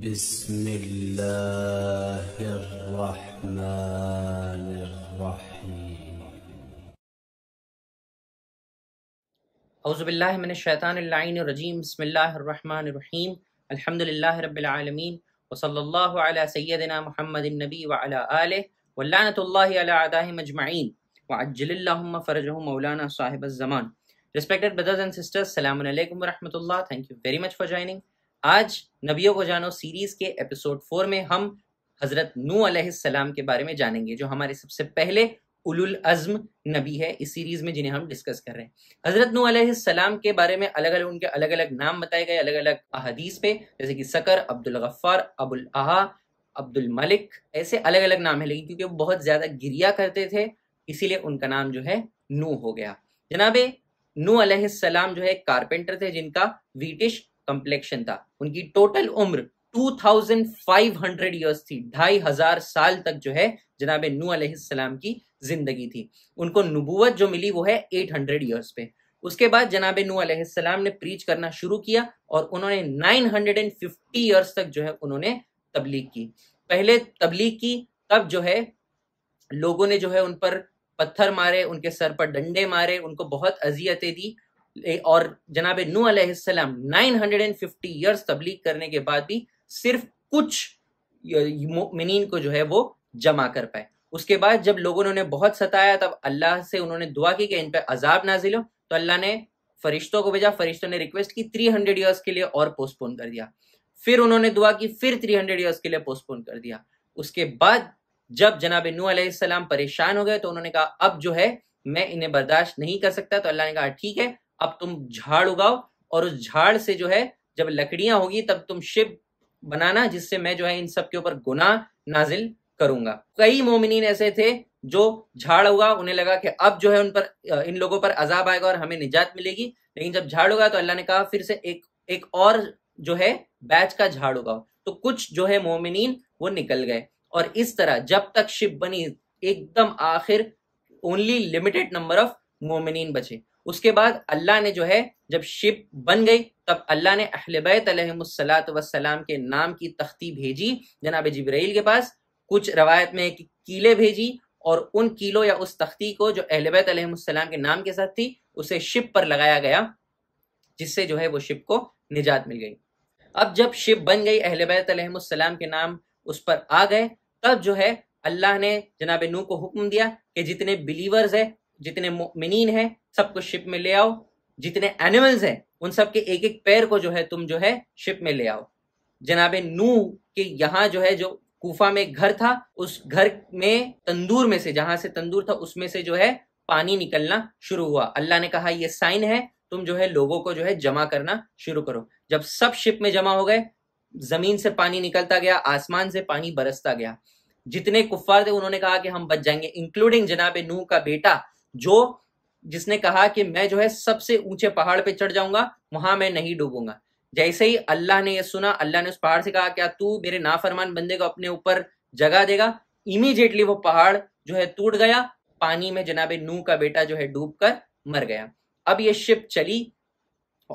بسم الله الرحمن الرحيم أعوذ بالله من الشيطان اللعين الرجيم بسم الله الرحمن الرحيم الحمد لله رب العالمين وصلى الله على سيدنا محمد النبي وعلى آله واللعنة الله على أعدائهم أجمعين وعجل اللهم فرجه مولانا صاحب الزمان Respected brothers and sisters, Assalamu alaikum wa rahmatullah. Thank you very much for joining. आज नबियों को जानो series के एपिसोड फोर में हम हजरत नू अलैहिस्सलाम के बारे में जानेंगे जो हमारे सबसे पहले उलुल अज़म नबी है इस सीरीज में जिन्हें हम डिस्कस कर रहे हैं हजरत नू अलैहिस्सलाम के बारे में अलग अलग उनके अलग अलग नाम बताए गए अलग अलग अहदीस पे जैसे कि सकर अब्दुल गफ्फार अबुल आहा अब्दुल मलिक ऐसे अलग अलग नाम है लेकिन क्योंकि वो बहुत ज़्यादा गिरिया करते थे इसीलिए उनका नाम जो है नू हो गया जनाबे नू अलैहिस्सलाम जो है कारपेंटर थे जिनका वीटिश कंप्लेक्शन था उनकी टोटल उम्र 2500 इयर्स थी ढाई हजार साल तक जो है जनाब नू अलैहिस्सलाम की जिंदगी थी उनको नबूवत जो मिली वो है 800 हंड्रेड ईयर्स पे उसके बाद जनाब नू अलैहिस्सलाम ने प्रीच करना शुरू किया और उन्होंने 950 ईयर्स तक जो है उन्होंने तबलीग की पहले तबलीग की तब जो है लोगों ने जो है उन पर पत्थर मारे उनके सर पर डंडे मारे उनको बहुत अजियतें दी और जनाब नू अलैहिस्सलाम 950 इयर्स तबलीग करने के बाद भी सिर्फ कुछ मिनीन को जो है वो जमा कर पाए उसके बाद जब लोगों ने उन्हें बहुत सताया तब अल्लाह से उन्होंने दुआ की कि इन पर अजाब नाजिल हो तो अल्लाह ने फरिश्तों को भेजा फरिश्तों ने रिक्वेस्ट की 300 ईयर्स के लिए और पोस्टपोन कर दिया फिर उन्होंने दुआ की फिर 300 ईयर्स के लिए पोस्टपोन कर दिया उसके बाद जब जनाब नू अलैहिस्सलाम परेशान हो गए तो उन्होंने कहा अब जो है मैं इन्हें बर्दाश्त नहीं कर सकता तो अल्लाह ने कहा ठीक है अब तुम झाड़ उगाओ और उस झाड़ से जो है जब लकड़ियां होगी तब तुम शिव बनाना जिससे मैं जो है इन सब के ऊपर गुना नाजिल करूंगा कई मोमिन ऐसे थे जो झाड़ हुआ उन्हें लगा कि अब जो है उन पर इन लोगों पर अजाब आएगा और हमें निजात मिलेगी लेकिन जब झाड़ होगा तो अल्लाह ने कहा फिर से एक एक और जो है बैच का झाड़ उगाओ तो कुछ जो है मोमिन वो निकल गए और इस तरह जब तक शिप बनी एकदम आखिर ओनली लिमिटेड नंबर ऑफ मोमिन बचे उसके बाद अल्लाह ने जो है जब शिप बन गई तब अल्लाह ने अहलबैत वसलाम के नाम की तख्ती भेजी जनाब जबरील के पास कुछ रवायत में कीले भेजी और उन कीलों या उस तख्ती को जो अहलबैतम के नाम के साथ थी उसे शिप पर लगाया गया जिससे जो है वो शिप को निजात मिल गई अब जब शिप बन गई अहलबैतम के नाम उस पर आ गए तब जो है अल्लाह ने जनाब नू को हुक्म दिया कि जितने बिलीवर्स है जितने मिनीन हैं सबको शिप में ले आओ जितने एनिमल्स हैं उन सब के एक एक पैर को जो है तुम जो है शिप में ले आओ जनाब नू के यहाँ जो है जो कूफा में घर था उस घर में तंदूर में से जहां से तंदूर था उसमें से जो है पानी निकलना शुरू हुआ अल्लाह ने कहा यह साइन है तुम जो है लोगों को जो है जमा करना शुरू करो जब सब शिप में जमा हो गए जमीन से पानी निकलता गया आसमान से पानी बरसता गया जितने कुफ्फार थे उन्होंने कहा कि हम बच जाएंगे इंक्लूडिंग जनाबे नूह का बेटा जो जिसने कहा कि मैं जो है सबसे ऊंचे पहाड़ पे चढ़ जाऊंगा वहां मैं नहीं डूबूंगा जैसे ही अल्लाह ने यह सुना अल्लाह ने उस पहाड़ से कहा क्या तू मेरे नाफरमान बंदे को अपने ऊपर जगा देगा इमीजिएटली वो पहाड़ जो है टूट गया पानी में जनाबे नू का बेटा जो है डूब कर मर गया अब ये शिप चली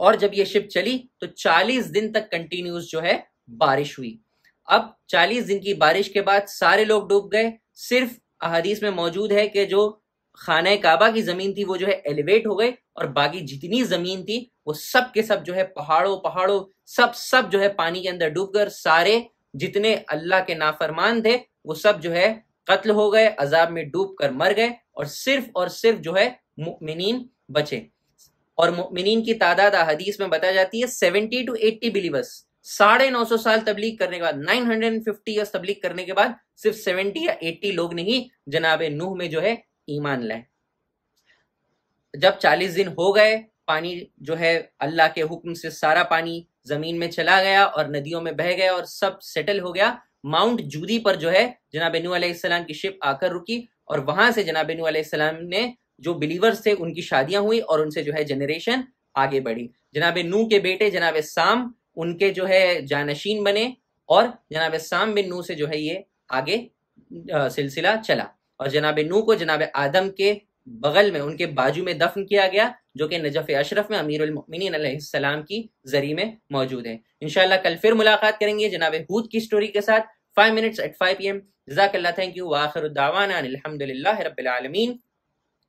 और जब ये शिप चली तो 40 दिन तक कंटिन्यूस जो है बारिश हुई अब 40 दिन की बारिश के बाद सारे लोग डूब गए सिर्फ अहदीस में मौजूद है कि जो खाना काबा की जमीन थी वो जो है एलिवेट हो गए और बाकी जितनी जमीन थी वो सब के सब जो है पहाड़ों पहाड़ों सब सब जो है पानी के अंदर डूबकर सारे जितने अल्लाह के नाफरमान थे वो सब जो है कत्ल हो गए अजाब में डूब कर मर गए और सिर्फ और सिर्फ जो है मुमिन बचे और मुमिन की तादाद हदीस में बताई जाती है सेवेंटी टू एट्टी बिलीवर्स साढ़े नौ सौ साल तबलीग करने के बाद nine hundred and fifty years तबलीग करने के बाद सिर्फ सेवेंटी या एट्टी लोग नहीं जनाब नूह में जो है ईमान लाए जब चालीस दिन हो गए पानी जो है अल्लाह के हुक्म से सारा पानी जमीन में चला गया और नदियों में बह गया और सब सेटल हो गया माउंट जूदी पर जो है जनाब नू की शिप आकर रुकी और वहां से जनाब नू ने जो बिलीवर्स थे उनकी शादियां हुई और उनसे जो है जनरेशन आगे बढ़ी जनाब नू के बेटे जनाब साम उनके जो है जानशीन बने और जनाब साम बिन नू से जो है ये आगे सिलसिला चला और जनाब नू को जनाब आदम के बगल में उनके बाजू में दफन किया गया जो कि नजफ अशरफ में अमीर अमीरमिनसलाम की जरी में मौजूद है इनशाला कल फिर मुलाकात करेंगे जनाब हूद की स्टोरी के साथ five minutes eight five P M जजाकल्ला थैंक यू आखिर अलहमदिल्ला रबालमीन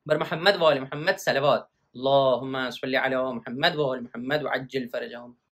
बर महमद वाल महमद सलवा महमद वाल महमद वजल महमद